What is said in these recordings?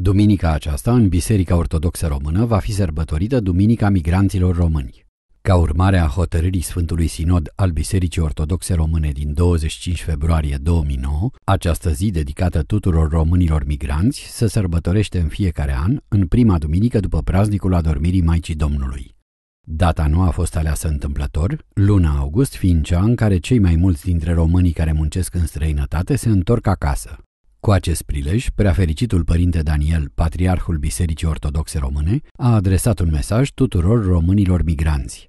Duminica aceasta, în Biserica Ortodoxă Română, va fi sărbătorită Duminica Migranților Români. Ca urmare a hotărârii Sfântului Sinod al Bisericii Ortodoxe Române din 25 februarie 2009, această zi dedicată tuturor românilor migranți se sărbătorește în fiecare an, în prima duminică după praznicul adormirii Maicii Domnului. Data nu a fost aleasă întâmplător, luna august fiind cea în care cei mai mulți dintre românii care muncesc în străinătate se întorc acasă. Cu acest prilej, preafericitul părinte Daniel, patriarhul Bisericii Ortodoxe Române, a adresat un mesaj tuturor românilor migranți.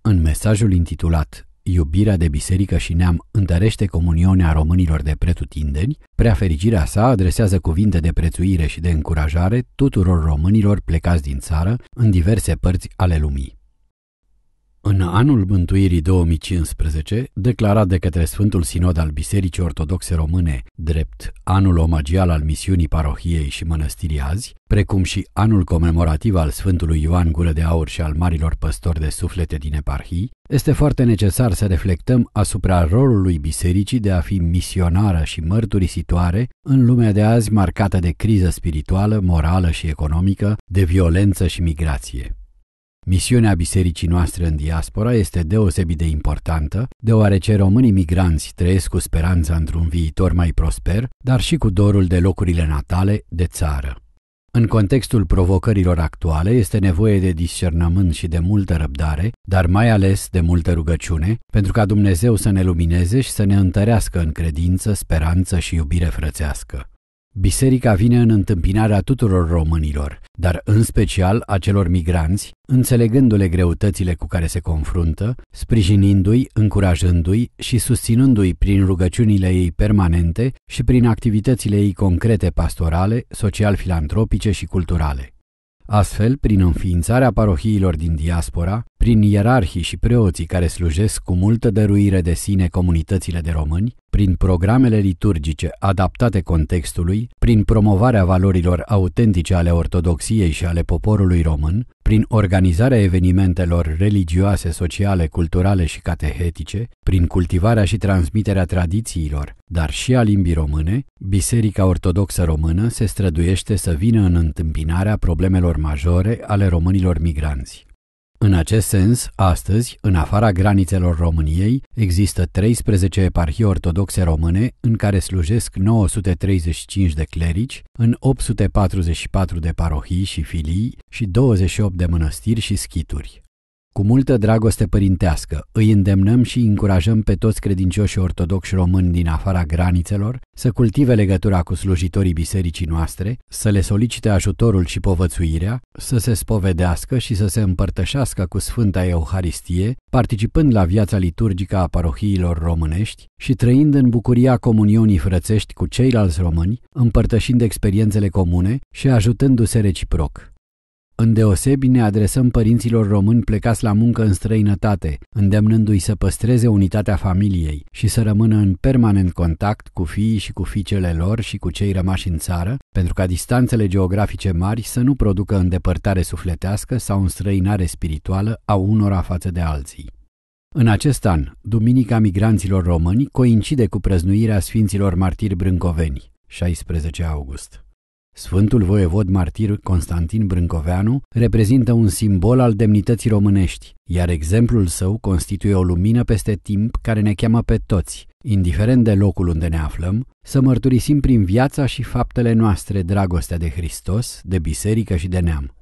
În mesajul intitulat Iubirea de biserică și neam întărește comuniunea românilor de pretutindeni, preafericirea sa adresează cuvinte de prețuire și de încurajare tuturor românilor plecați din țară în diverse părți ale lumii. În anul mântuirii 2015, declarat de către Sfântul Sinod al Bisericii Ortodoxe Române drept anul omagial al misiunii parohiei și mănăstirii azi, precum și anul comemorativ al Sfântului Ioan Gură de Aur și al marilor păstori de suflete din eparhii, este foarte necesar să reflectăm asupra rolului bisericii de a fi misionară și mărturisitoare în lumea de azi marcată de criză spirituală, morală și economică, de violență și migrație. Misiunea bisericii noastre în diaspora este deosebit de importantă, deoarece românii migranți trăiesc cu speranța într-un viitor mai prosper, dar și cu dorul de locurile natale, de țară. În contextul provocărilor actuale este nevoie de discernământ și de multă răbdare, dar mai ales de multă rugăciune, pentru ca Dumnezeu să ne lumineze și să ne întărească în credință, speranță și iubire frățească. Biserica vine în întâmpinarea tuturor românilor, dar în special a celor migranți, înțelegându-le greutățile cu care se confruntă, sprijinindu-i, încurajându-i și susținându-i prin rugăciunile ei permanente și prin activitățile ei concrete pastorale, social-filantropice și culturale. Astfel, prin înființarea parohiilor din diaspora, prin ierarhii și preoții care slujesc cu multă dăruire de sine comunitățile de români, prin programele liturgice adaptate contextului, prin promovarea valorilor autentice ale ortodoxiei și ale poporului român, prin organizarea evenimentelor religioase, sociale, culturale și catehetice, prin cultivarea și transmiterea tradițiilor, dar și a limbii române, Biserica Ortodoxă Română se străduiește să vină în întâmpinarea problemelor majore ale românilor migranți. În acest sens, astăzi, în afara granițelor României, există 13 eparhii ortodoxe române în care slujesc 935 de clerici, în 844 de parohii și filii și 28 de mănăstiri și schituri. Cu multă dragoste părintească, îi îndemnăm și încurajăm pe toți credincioșii ortodoxi români din afara granițelor să cultive legătura cu slujitorii bisericii noastre, să le solicite ajutorul și povățuirea, să se spovedească și să se împărtășească cu Sfânta Euharistie, participând la viața liturgică a parohiilor românești și trăind în bucuria comunionii frățești cu ceilalți români, împărtășind experiențele comune și ajutându-se reciproc. Îndeosebi ne adresăm părinților români plecați la muncă în străinătate, îndemnându-i să păstreze unitatea familiei și să rămână în permanent contact cu fiii și cu fiicele lor și cu cei rămași în țară, pentru ca distanțele geografice mari să nu producă îndepărtare sufletească sau înstrăinare spirituală a unora față de alții. În acest an, Duminica Migranților Români coincide cu prăznuirea Sfinților Martiri Brâncoveni, 16 august. Sfântul voievod martir Constantin Brâncoveanu reprezintă un simbol al demnității românești, iar exemplul său constituie o lumină peste timp care ne cheamă pe toți, indiferent de locul unde ne aflăm, să mărturisim prin viața și faptele noastre dragostea de Hristos, de biserică și de neam.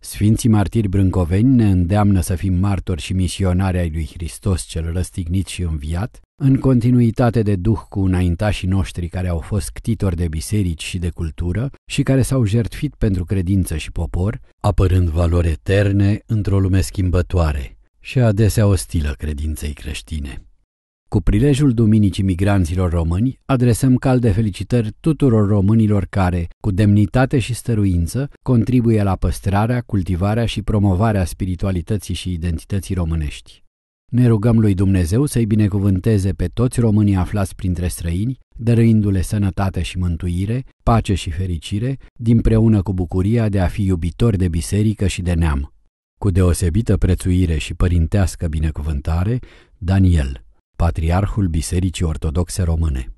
Sfinții martiri brâncoveni ne îndeamnă să fim martori și misionari ai lui Hristos cel răstignit și înviat, în continuitate de duh cu înaintașii noștri care au fost ctitori de biserici și de cultură și care s-au jertfit pentru credință și popor, apărând valori eterne într-o lume schimbătoare și adesea ostilă credinței creștine. Cu prilejul Duminicii Migranților Români, adresăm calde felicitări tuturor românilor care, cu demnitate și stăruință, contribuie la păstrarea, cultivarea și promovarea spiritualității și identității românești. Ne rugăm lui Dumnezeu să-i binecuvânteze pe toți românii aflați printre străini, dăruindu-le sănătate și mântuire, pace și fericire, dinpreună cu bucuria de a fi iubitori de biserică și de neam. Cu deosebită prețuire și părintească binecuvântare, Daniel, Patriarhul Bisericii Ortodoxe Române.